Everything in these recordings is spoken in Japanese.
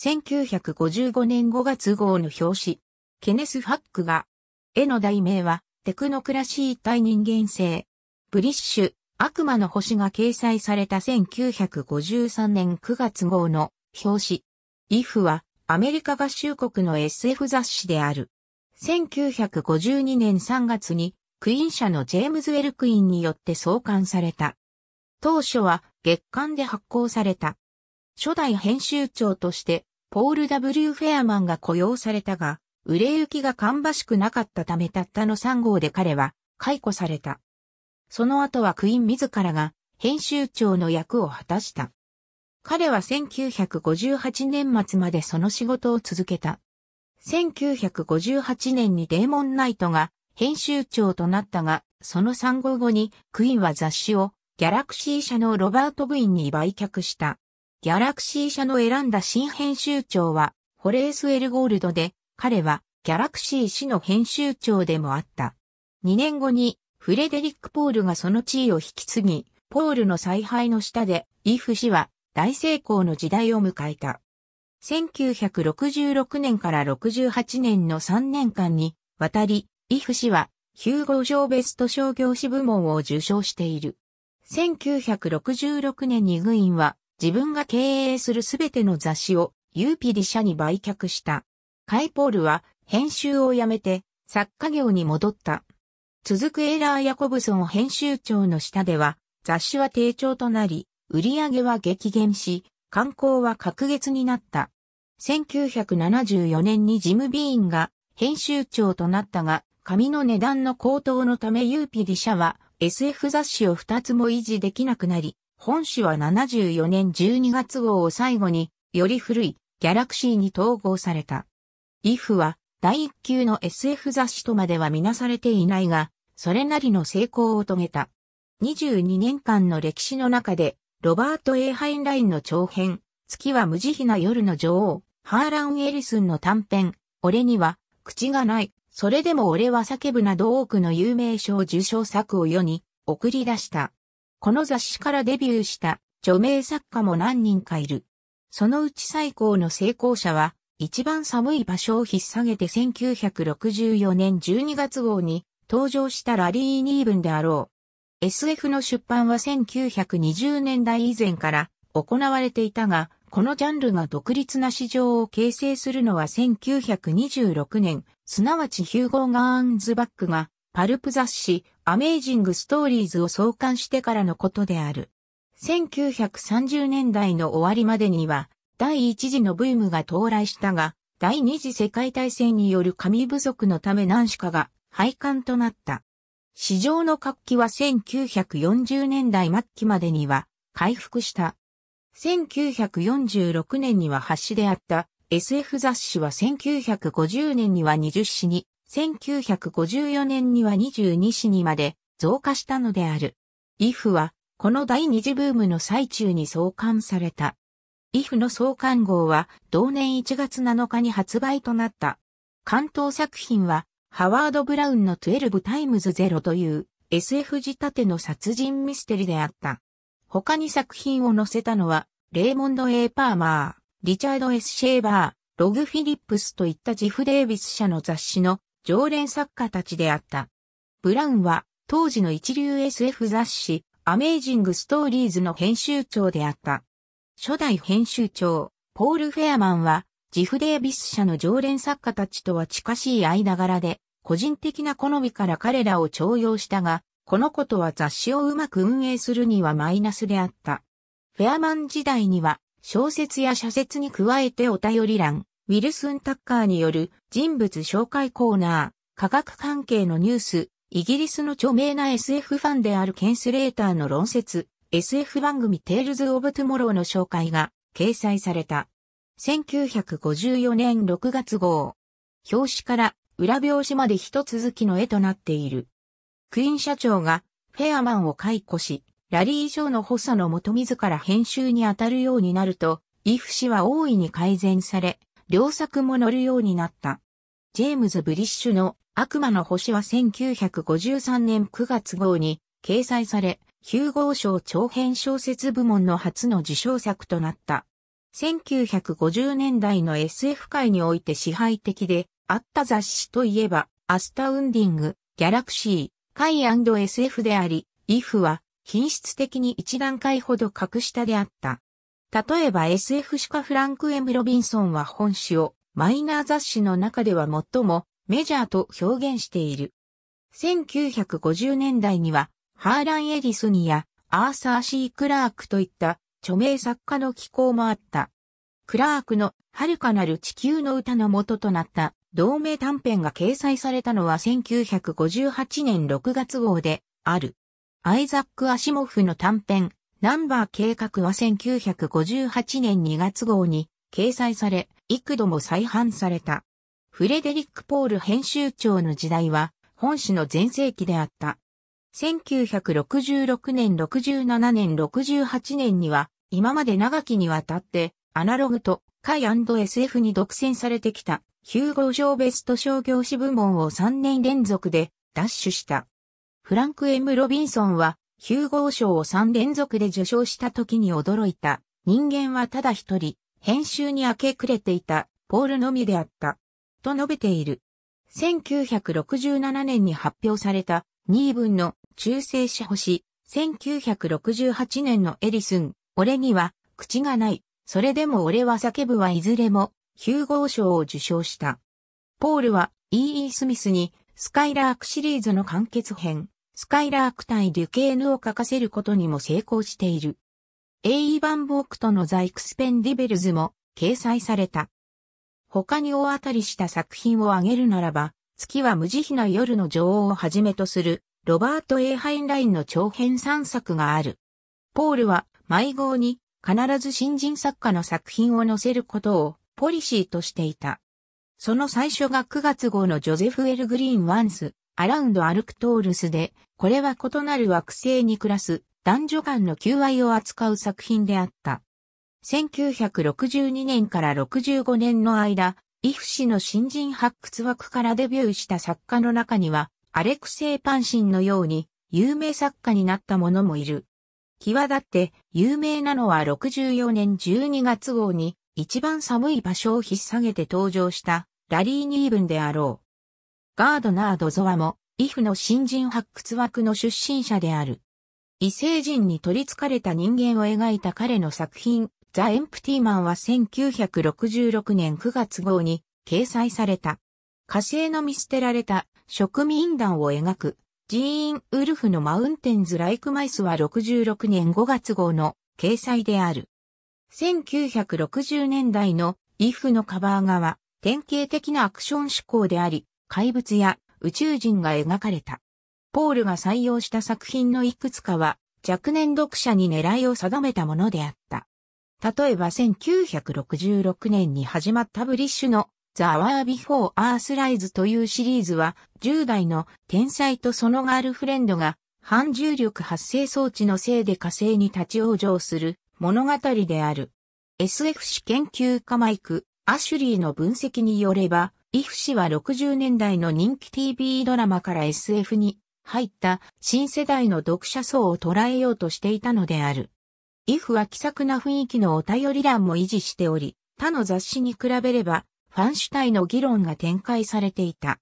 1955年5月号の表紙、ケネス・ファックが、絵の題名は、テクノクラシー対人間性。ブリッシュ、悪魔の星が掲載された1953年9月号の表紙。イフはアメリカ合衆国の SF 雑誌である。1952年3月にクイーン社のジェームズ・ウェル・クイーンによって創刊された。当初は月刊で発行された。初代編集長として、ポール W. フェアマンが雇用されたが、売れ行きが芳しくなかったためたったの3号で彼は解雇された。その後はクイーン自らが編集長の役を果たした。彼は1958年末までその仕事を続けた。1958年にデーモンナイトが編集長となったが、その3号後にクイーンは雑誌をギャラクシー社のロバート・グインに売却した。ギャラクシー社の選んだ新編集長は、ホレース・エルゴールドで、彼は、ギャラクシー氏の編集長でもあった。2年後に、フレデリック・ポールがその地位を引き継ぎ、ポールの采配の下で、イフ氏は、大成功の時代を迎えた。1966年から68年の3年間に、わたり、イフ氏は、ヒューゴー賞ベスト商業誌部門を受賞している。1966年にグインは、自分が経営するすべての雑誌をユーピリ社に売却した。カイポールは編集をやめて作家業に戻った。続くエラー・ヤコブソン編集長の下では雑誌は低調となり、売り上げは激減し、観光は格月になった。1974年にジム・ビーンが編集長となったが、紙の値段の高騰のためユーピリ社は SF 雑誌を2つも維持できなくなり、本誌は74年12月号を最後に、より古いギャラクシーに統合された。イフは、第一級の SF 雑誌とまではみなされていないが、それなりの成功を遂げた。22年間の歴史の中で、ロバート・エイ・ハインラインの長編、月は無慈悲な夜の女王、ハーラン・エリスンの短編、俺には、口がない、それでも俺は叫ぶなど多くの有名賞受賞作を世に送り出した。この雑誌からデビューした著名作家も何人かいる。そのうち最高の成功者は、一番寒い場所を引っ提げて1964年12月号に登場したラリー・ニーブンであろう。SF の出版は1920年代以前から行われていたが、このジャンルが独立な市場を形成するのは1926年、すなわちヒューゴー・ガーンズバックがパルプ雑誌、アメイジングストーリーズを創刊してからのことである。1930年代の終わりまでには、第一次のブームが到来したが、第二次世界大戦による紙不足のため何種かが廃刊となった。市場の活気は1940年代末期までには回復した。1946年には8誌であった SF 雑誌は1950年には20誌に1954年には22市にまで増加したのである。イフは、この第二次ブームの最中に創刊された。イフの創刊号は、同年1月7日に発売となった。関東作品は、ハワード・ブラウンの12タイムズゼロという SF 仕立ての殺人ミステリであった。他に作品を載せたのは、レーモンド・エーパーマー、リチャード・エス・シェーバー、ログ・フィリップスといったジフ・デイビス社の雑誌の常連作家たちであった。ブラウンは当時の一流 SF 雑誌アメイジングストーリーズの編集長であった。初代編集長、ポール・フェアマンは、ジフ・デービス社の常連作家たちとは近しい間柄で、個人的な好みから彼らを重用したが、このことは雑誌をうまく運営するにはマイナスであった。フェアマン時代には、小説や社説に加えてお便り欄、ウィルスン・タッカーによる人物紹介コーナー、科学関係のニュース、イギリスの著名な SF ファンであるケンス・レーターの論説、SF 番組テールズ・オブ・トゥモローの紹介が掲載された。1954年6月号。表紙から裏表紙まで一続きの絵となっている。クイーン社長がフェアマンを解雇し、ラリー上の補佐のもと自ら編集に当たるようになると、イフ氏は大いに改善され、両作も乗るようになった。ジェームズ・ブリッシュの悪魔の星は1953年9月号に掲載され、ヒューゴー賞長編小説部門の初の受賞作となった。1950年代の SF 界において支配的であった雑誌といえば、アスタウンディング、ギャラクシー、カイ &SF であり、イフは品質的に一段階ほど格下であった。例えば SF 史家フランク・エム・ロビンソンは本誌をマイナー雑誌の中では最もメジャーと表現している。1950年代にはハーラン・エディスニやアーサー・シー・クラークといった著名作家の寄稿もあった。クラークの遥かなる地球の歌の元となった同名短編が掲載されたのは1958年6月号である。アイザック・アシモフの短編ナンバー計画は1958年2月号に掲載され、幾度も再販された。フレデリック・ポール編集長の時代は、本誌の前世紀であった。1966年、67年、68年には、今まで長きにわたって、アナログと、カイ &SF に独占されてきた、ヒューゴ賞ベスト商業誌部門を3年連続で、ダッシュした。フランク・ M・ ロビンソンは、ヒューゴー賞を3連続で受賞した時に驚いた。人間はただ一人、編集に明け暮れていた、ポールのみであった。と述べている。1967年に発表された、ニーブンの中性子星、1968年のエリスン、俺には口がない、それでも俺は叫ぶはいずれも、ヒューゴー賞を受賞した。ポールは、E.E. E. スミスに、スカイラークシリーズの完結編、スカイラーク対デュケーヌを書かせることにも成功している。エイイ・バンボークとのザイクスペンディベルズも掲載された。他に大当たりした作品を挙げるならば、月は無慈悲な夜の女王をはじめとする、ロバート・エイ・ハインラインの長編3作がある。ポールは迷子に必ず新人作家の作品を載せることをポリシーとしていた。その最初が9月号のジョゼフ・エル・グリーン・ワンス、アラウンドアルクトールスで、これは異なる惑星に暮らす男女間の求愛を扱う作品であった。1962年から65年の間、イフ氏の新人発掘枠からデビューした作家の中には、アレクセイ・パンシンのように有名作家になった者もいる。際立って有名なのは64年12月号に一番寒い場所を引っ下げて登場したラリー・ニーブンであろう。ガードナード・ゾワも、イフの新人発掘枠の出身者である。異星人に取り憑かれた人間を描いた彼の作品、ザ・エンプティーマンは1966年9月号に掲載された。火星の見捨てられた植民団を描く、ジーン・ウルフのマウンテンズ・ライク・マイスは66年5月号の掲載である。1960年代のイフのカバー画は典型的なアクション思考であり、怪物や宇宙人が描かれた。ポールが採用した作品のいくつかは若年読者に狙いを定めたものであった。例えば1966年に始まったブリッシュの The ビフォー・ Before Earth Rise というシリーズは10代の天才とそのガールフレンドが反重力発生装置のせいで火星に立ち往生する物語である。s f 史研究家マイク・アシュリーの分析によれば、イフ氏は60年代の人気 TV ドラマから SF に入った新世代の読者層を捉えようとしていたのである。イフは気さくな雰囲気のお便り欄も維持しており、他の雑誌に比べればファン主体の議論が展開されていた。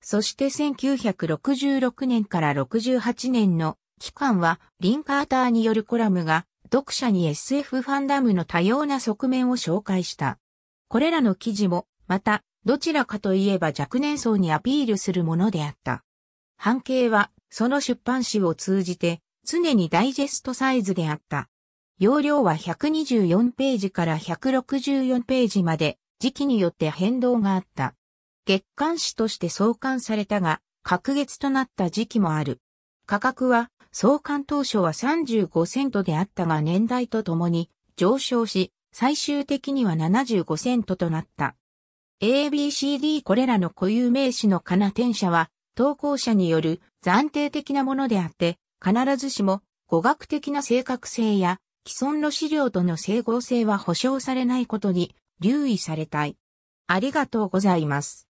そして1966年から68年の期間はリン・カーターによるコラムが読者に SF ファンダムの多様な側面を紹介した。これらの記事もまたどちらかといえば若年層にアピールするものであった。半径は、その出版誌を通じて、常にダイジェストサイズであった。容量は124ページから164ページまで、時期によって変動があった。月刊誌として創刊されたが、隔月となった時期もある。価格は、創刊当初は35セントであったが年代とともに上昇し、最終的には75セントとなった。ABCD これらの固有名詞のかな転写は、投稿者による暫定的なものであって、必ずしも語学的な正確性や既存の資料との整合性は保証されないことに留意されたい。ありがとうございます。